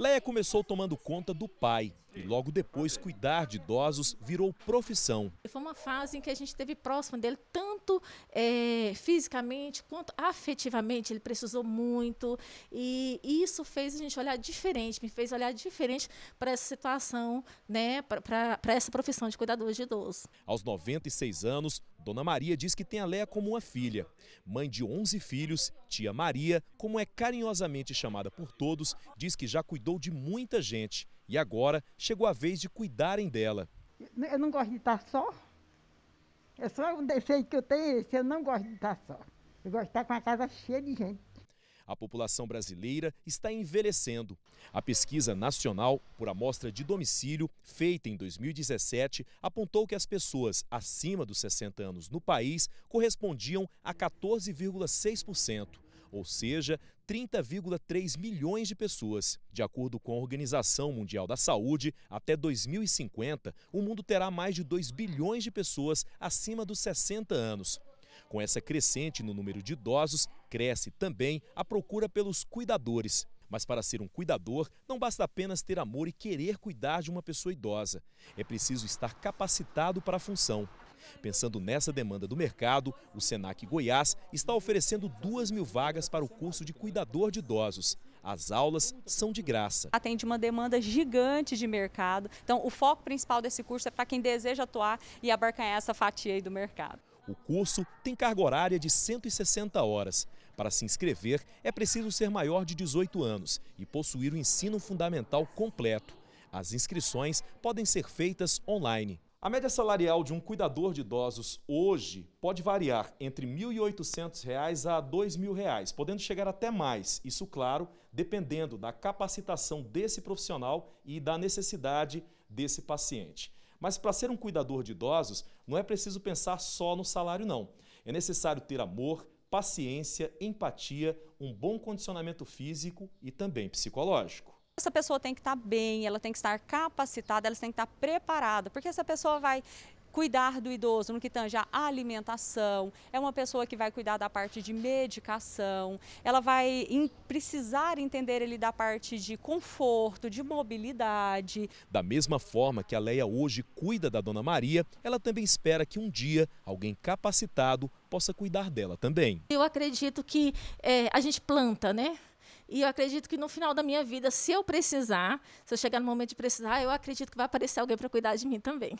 Leia começou tomando conta do pai e logo depois cuidar de idosos virou profissão. Foi uma fase em que a gente esteve próximo dele tanto é, fisicamente quanto afetivamente. Ele precisou muito e isso fez a gente olhar diferente, me fez olhar diferente para essa situação, né, para essa profissão de cuidador de idosos. Aos 96 anos, Dona Maria diz que tem a Leia como uma filha. Mãe de 11 filhos, tia Maria, como é carinhosamente chamada por todos, diz que já cuidou de muita gente e agora chegou a vez de cuidarem dela. Eu não gosto de estar só. É só um defeito que eu tenho, esse, eu não gosto de estar só. Eu gosto de estar com a casa cheia de gente. A população brasileira está envelhecendo. A pesquisa nacional, por amostra de domicílio, feita em 2017, apontou que as pessoas acima dos 60 anos no país correspondiam a 14,6%, ou seja, 30,3 milhões de pessoas. De acordo com a Organização Mundial da Saúde, até 2050, o mundo terá mais de 2 bilhões de pessoas acima dos 60 anos. Com essa crescente no número de idosos, cresce também a procura pelos cuidadores. Mas para ser um cuidador, não basta apenas ter amor e querer cuidar de uma pessoa idosa. É preciso estar capacitado para a função. Pensando nessa demanda do mercado, o Senac Goiás está oferecendo 2 mil vagas para o curso de cuidador de idosos. As aulas são de graça. Atende uma demanda gigante de mercado. Então, o foco principal desse curso é para quem deseja atuar e abarcar essa fatia do mercado. O curso tem carga horária de 160 horas. Para se inscrever, é preciso ser maior de 18 anos e possuir o ensino fundamental completo. As inscrições podem ser feitas online. A média salarial de um cuidador de idosos hoje pode variar entre R$ 1.800 a R$ 2.000, podendo chegar até mais, isso claro, dependendo da capacitação desse profissional e da necessidade desse paciente. Mas para ser um cuidador de idosos, não é preciso pensar só no salário, não. É necessário ter amor, paciência, empatia, um bom condicionamento físico e também psicológico essa pessoa tem que estar tá bem, ela tem que estar capacitada, ela tem que estar tá preparada, porque essa pessoa vai cuidar do idoso no que tange a alimentação, é uma pessoa que vai cuidar da parte de medicação, ela vai precisar entender ele da parte de conforto, de mobilidade. Da mesma forma que a Leia hoje cuida da Dona Maria, ela também espera que um dia alguém capacitado possa cuidar dela também. Eu acredito que é, a gente planta, né? E eu acredito que no final da minha vida, se eu precisar, se eu chegar no momento de precisar, eu acredito que vai aparecer alguém para cuidar de mim também.